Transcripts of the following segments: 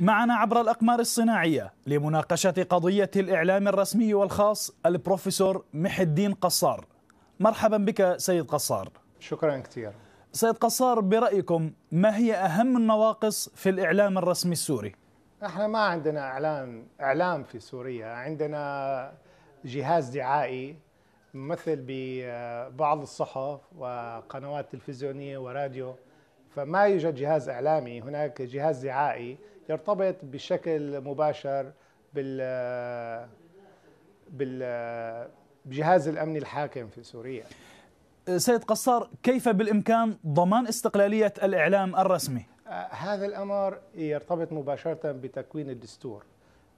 معنا عبر الأقمار الصناعية لمناقشة قضية الإعلام الرسمي والخاص البروفيسور محي الدين قصار مرحبا بك سيد قصار شكرا كثير سيد قصار برأيكم ما هي أهم النواقص في الإعلام الرسمي السوري؟ احنا ما عندنا إعلام إعلام في سوريا عندنا جهاز دعائي ممثل ببعض الصحف وقنوات تلفزيونية وراديو فما يوجد جهاز إعلامي هناك جهاز دعائي يرتبط بشكل مباشر بال بال بجهاز الامن الحاكم في سوريا سيد قصار كيف بالامكان ضمان استقلاليه الاعلام الرسمي آه، هذا الامر يرتبط مباشره بتكوين الدستور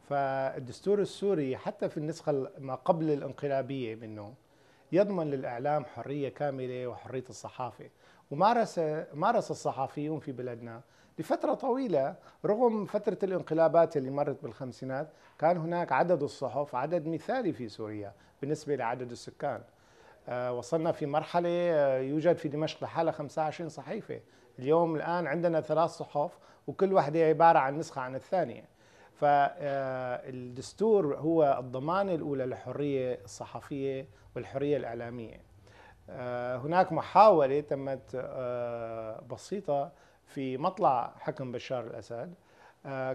فالدستور السوري حتى في النسخه ما قبل الانقلابيه منه يضمن للإعلام حرية كاملة وحرية الصحافة ومارس مارس الصحفيون في بلدنا لفترة طويلة رغم فترة الانقلابات اللي مرت بالخمسينات كان هناك عدد الصحف عدد مثالي في سوريا بالنسبة لعدد السكان آه، وصلنا في مرحلة آه، يوجد في دمشق لحالها 25 صحيفة اليوم الآن عندنا ثلاث صحف وكل واحدة عبارة عن نسخة عن الثانية فالدستور آه، هو الضمانة الأولى للحرية الصحفية والحرية الإعلامية آه، هناك محاولة تمت آه، بسيطة في مطلع حكم بشار الأسد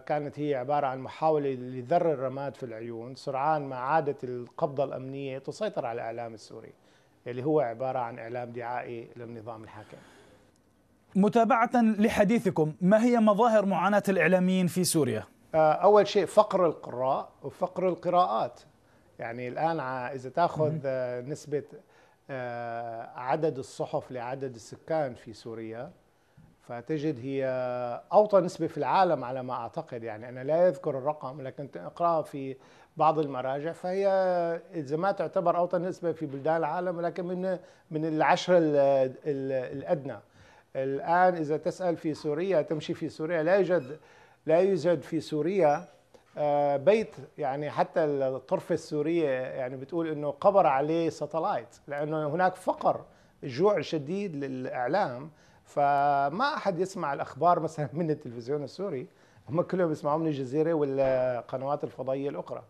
كانت هي عبارة عن محاولة لذر الرماد في العيون سرعان ما عادت القبضة الأمنية تسيطر على الإعلام السوري اللي هو عبارة عن إعلام دعائي للنظام الحاكم متابعة لحديثكم ما هي مظاهر معاناة الإعلاميين في سوريا؟ آه، اول شيء فقر القراء وفقر القراءات يعني الان اذا تاخذ آه، نسبه آه، عدد الصحف لعدد السكان في سوريا فتجد هي اوطى نسبه في العالم على ما اعتقد يعني انا لا يذكر الرقم لكن اقراها في بعض المراجع فهي اذا ما تعتبر اوطى نسبه في بلدان العالم لكن من من العشره الادنى الان اذا تسال في سوريا تمشي في سوريا لا يوجد لا يوجد في سوريا آه، بيت يعني حتى الطرفة السورية يعني بتقول انه قبر عليه ساتلايت لانه هناك فقر جوع شديد للاعلام فما احد يسمع الاخبار مثلا من التلفزيون السوري هم كلهم يسمعوا من الجزيرة والقنوات الفضائية الاخرى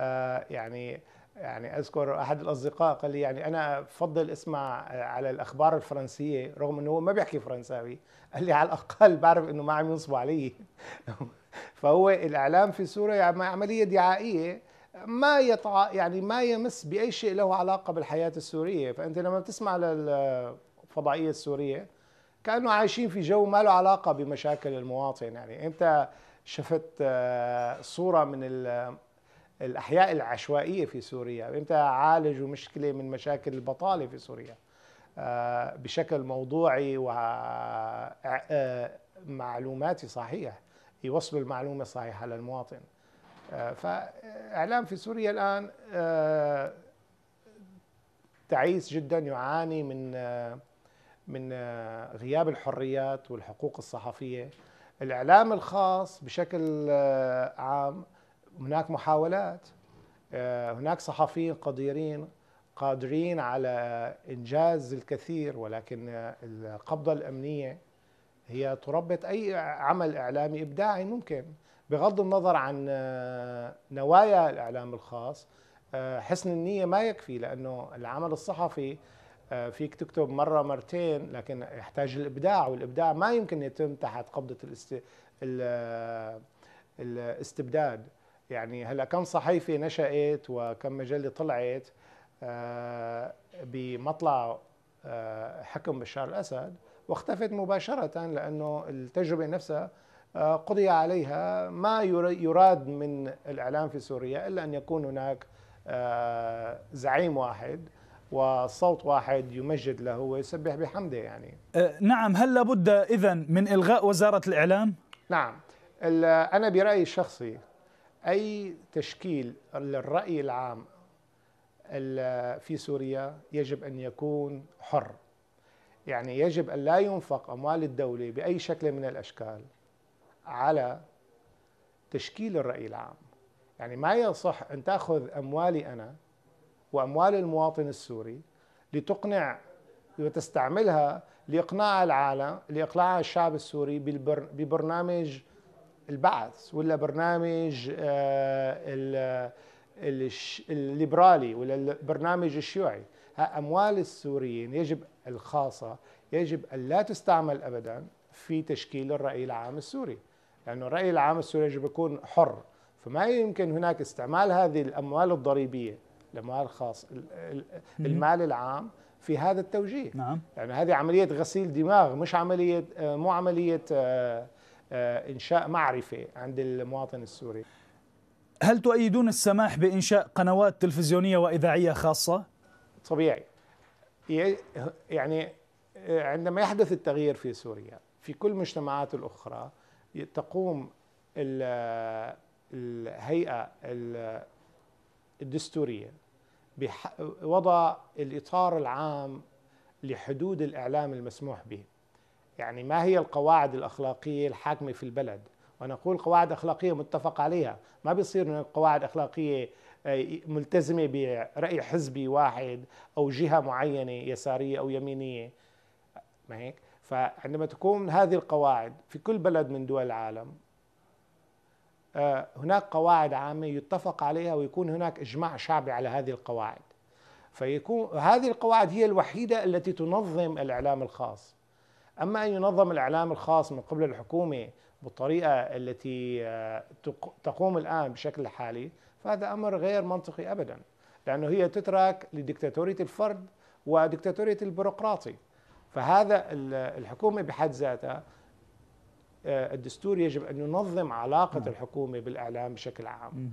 آه، يعني يعني اذكر احد الاصدقاء قال لي يعني انا بفضل اسمع آه، على الاخبار الفرنسيه رغم انه هو ما بيحكي فرنساوي قال لي على الاقل بعرف انه ما عم ينصبوا علي فهو الاعلام في سوريا يعني عمليه دعائيه ما يطع يعني ما يمس باي شيء له علاقه بالحياه السوريه فانت لما بتسمع للفضائيه السوريه كانه عايشين في جو ما له علاقه بمشاكل المواطن يعني انت شفت آه، صوره من الأحياء العشوائية في سوريا إمتى عالجوا مشكلة من مشاكل البطالة في سوريا آه، بشكل موضوعي ومعلوماتي آه، آه، صحيح يوصلوا المعلومة الصحيحة للمواطن فإعلام في سوريا الآن تعيس جدا يعاني من من غياب الحريات والحقوق الصحفية الإعلام الخاص بشكل عام هناك محاولات آه، هناك صحفيين قديرين قادرين على انجاز الكثير ولكن القبضه الامنيه هي تربط اي عمل اعلامي ابداعي ممكن بغض النظر عن آه، نوايا الاعلام الخاص آه، حسن النيه ما يكفي لانه العمل الصحفي فيك تكتب مره مرتين لكن يحتاج الابداع والابداع ما يمكن يتم تحت قبضه الاست... الاستبداد يعني هلا كم صحيفه نشات وكم مجله طلعت آه، بمطلع آه، حكم بشار الاسد واختفت مباشره لانه التجربه نفسها آه، قضي عليها ما يراد من الاعلام في سوريا الا ان يكون هناك زعيم واحد وصوت واحد يمجد له ويسبح بحمده يعني نعم هل لابد اذا من الغاء وزاره الاعلام نعم انا برايي الشخصي أي تشكيل للرأي العام في سوريا يجب أن يكون حر يعني يجب أن لا ينفق أموال الدولة بأي شكل من الأشكال على تشكيل الرأي العام يعني ما يصح أن تأخذ أموالي أنا وأموال المواطن السوري لتقنع وتستعملها لإقناع العالم لإقناع الشعب السوري ببرنامج البعث ولا برنامج آه، الليبرالي ولا البرنامج الشيوعي أموال السوريين يجب الخاصة يجب أن لا تستعمل أبدا في تشكيل الرأي العام السوري لأنه الرأي العام السوري يجب يكون حر فما يمكن هناك استعمال هذه الأموال الضريبية الأموال الخاص المال العام في هذا التوجيه نعم. يعني هذه عملية غسيل دماغ مش عملية آه، مو عملية آه، آه، إنشاء معرفة عند المواطن السوري هل تؤيدون السماح بإنشاء قنوات تلفزيونية وإذاعية خاصة؟ طبيعي يعني آه، عندما يحدث التغيير في سوريا في كل المجتمعات الأخرى تقوم الهيئة الدستورية بوضع الإطار العام لحدود الإعلام المسموح به يعني ما هي القواعد الأخلاقية الحاكمة في البلد وأنا أقول قواعد أخلاقية متفق عليها ما بيصير قواعد أخلاقية آه، ملتزمة برأي حزبي واحد أو جهة معينة يسارية أو يمينية ما هيك فعندما تكون هذه القواعد في كل بلد من دول العالم آه، هناك قواعد عامة يتفق عليها ويكون هناك إجماع شعبي على هذه القواعد فيكون هذه القواعد هي الوحيدة التي تنظم الإعلام الخاص أما أن ينظم الإعلام الخاص من قبل الحكومة بالطريقة التي آه، تقوم الآن بشكل حالي فهذا أمر غير منطقي أبدا لأنه هي تترك لدكتاتورية الفرد ودكتاتورية البيروقراطي فهذا الحكومة بحد ذاتها آه، الدستور يجب أن ينظم علاقة نعم. الحكومة بالإعلام بشكل عام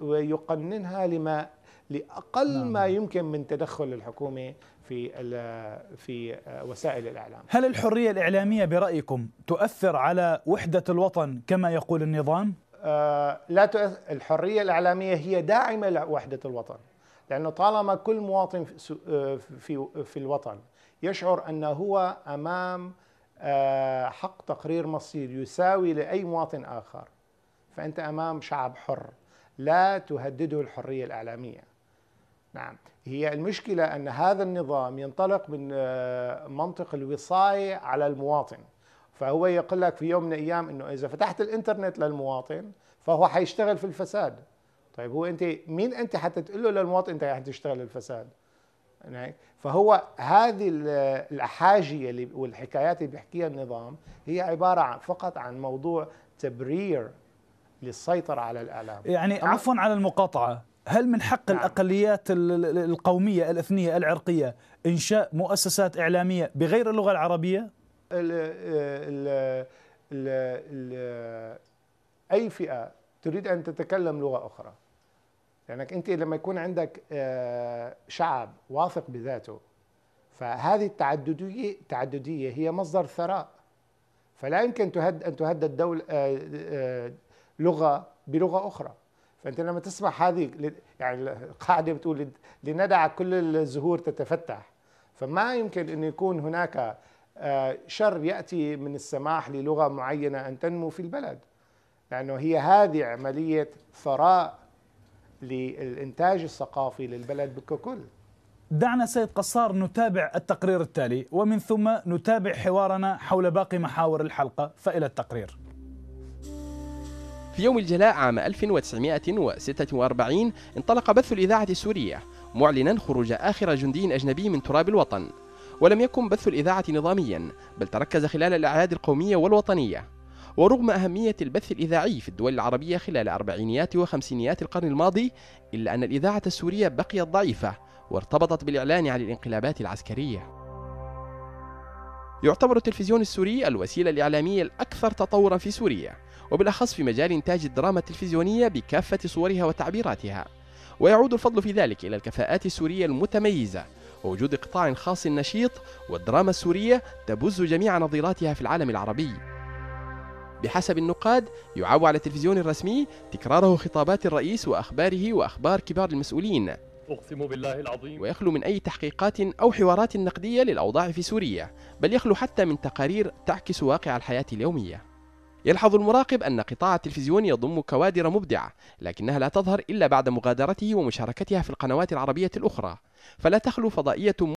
ويقننها لما لاقل نعم. ما يمكن من تدخل الحكومه في في وسائل الاعلام. هل الحريه الاعلاميه برايكم تؤثر على وحده الوطن كما يقول النظام؟ آه، لا تؤثر الحريه الاعلاميه هي داعمه لوحده الوطن. لانه طالما كل مواطن في آه، في الوطن يشعر انه هو امام آه، حق تقرير مصير يساوي لاي مواطن اخر فانت امام شعب حر لا تهدده الحريه الاعلاميه نعم هي المشكلة أن هذا النظام ينطلق من آه، منطق الوصاية على المواطن فهو يقول لك في يوم من الأيام أنه إذا فتحت الإنترنت للمواطن فهو حيشتغل في الفساد طيب هو أنت مين أنت حتى تقول له للمواطن أنت حتشتغل الفساد يعني فهو هذه الأحاجية والحكايات اللي بيحكيها النظام هي عبارة عن فقط عن موضوع تبرير للسيطرة على الإعلام يعني عفوا على المقاطعة هل من حق نعم. الأقليات القومية الأثنية العرقية إنشاء مؤسسات إعلامية بغير اللغة العربية؟ الـ الـ الـ الـ أي فئة تريد أن تتكلم لغة أخرى لأنك أنت لما يكون عندك آه، شعب واثق بذاته فهذه التعددية التعددية هي مصدر ثراء فلا يمكن أن تهدد دولة آه، آه، لغة بلغة أخرى فانت لما تسمع هذه يعني القاعده بتقول لندع كل الزهور تتفتح فما يمكن ان يكون هناك آه، شر ياتي من السماح للغه معينه ان تنمو في البلد لانه هي هذه عمليه ثراء للانتاج الثقافي للبلد ككل دعنا سيد قصار نتابع التقرير التالي ومن ثم نتابع حوارنا حول باقي محاور الحلقه فالى التقرير في يوم الجلاء عام 1946 انطلق بث الإذاعة السورية معلنا خروج آخر جندي أجنبي من تراب الوطن ولم يكن بث الإذاعة نظاميا بل تركز خلال الأعياد القومية والوطنية ورغم أهمية البث الإذاعي في الدول العربية خلال أربعينيات وخمسينيات القرن الماضي إلا أن الإذاعة السورية بقيت ضعيفة وارتبطت بالإعلان عن الانقلابات العسكرية يعتبر التلفزيون السوري الوسيلة الإعلامية الأكثر تطورا في سوريا وبالأخص في مجال إنتاج الدراما التلفزيونية بكافة صورها وتعبيراتها ويعود الفضل في ذلك إلى الكفاءات السورية المتميزة ووجود قطاع خاص نشيط والدراما السورية تبز جميع نظيراتها في العالم العربي بحسب النقاد يعاب على التلفزيون الرسمي تكراره خطابات الرئيس وأخباره وأخبار كبار المسؤولين أقسم بالله العظيم ويخلو من أي تحقيقات أو حوارات نقدية للأوضاع في سوريا بل يخلو حتى من تقارير تعكس واقع الحياة اليومية يلحظ المراقب أن قطاع التلفزيون يضم كوادر مبدعة لكنها لا تظهر إلا بعد مغادرته ومشاركتها في القنوات العربية الأخرى فلا تخلو فضائية